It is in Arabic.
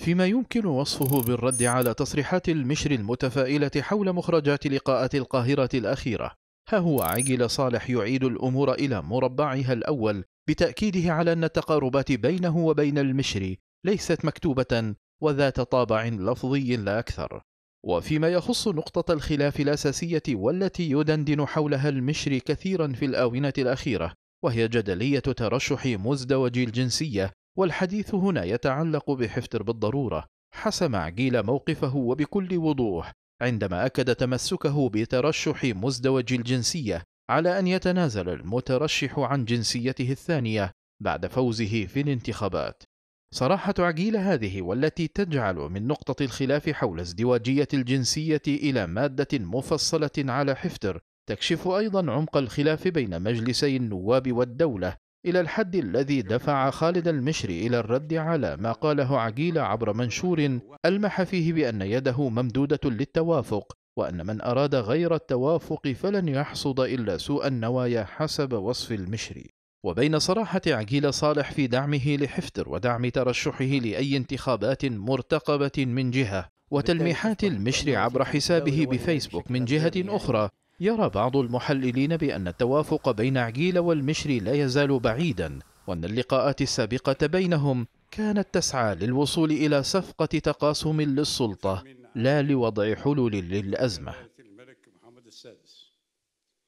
فيما يمكن وصفه بالرد على تصريحات المشر المتفائلة حول مخرجات لقاءات القاهرة الأخيرة ها هو عجل صالح يعيد الأمور إلى مربعها الأول بتأكيده على أن التقاربات بينه وبين المشري ليست مكتوبة وذات طابع لفظي لا أكثر وفيما يخص نقطة الخلاف الأساسية والتي يدندن حولها المشري كثيرا في الآونة الأخيرة وهي جدلية ترشح مزدوج الجنسية والحديث هنا يتعلق بحفتر بالضرورة حسم عقيل موقفه وبكل وضوح عندما أكد تمسكه بترشح مزدوج الجنسية على أن يتنازل المترشح عن جنسيته الثانية بعد فوزه في الانتخابات صراحة عقيل هذه والتي تجعل من نقطة الخلاف حول ازدواجية الجنسية إلى مادة مفصلة على حفتر تكشف أيضا عمق الخلاف بين مجلسي النواب والدولة إلى الحد الذي دفع خالد المشري إلى الرد على ما قاله عقيل عبر منشور ألمح فيه بأن يده ممدودة للتوافق وأن من أراد غير التوافق فلن يحصد إلا سوء النوايا حسب وصف المشري وبين صراحة عقيل صالح في دعمه لحفتر ودعم ترشحه لأي انتخابات مرتقبة من جهة وتلميحات المشري عبر حسابه بفيسبوك من جهة أخرى يرى بعض المحللين بأن التوافق بين عقيل والمشري لا يزال بعيدا وأن اللقاءات السابقة بينهم كانت تسعى للوصول إلى صفقة تقاسم للسلطة لا لوضع حلول للأزمة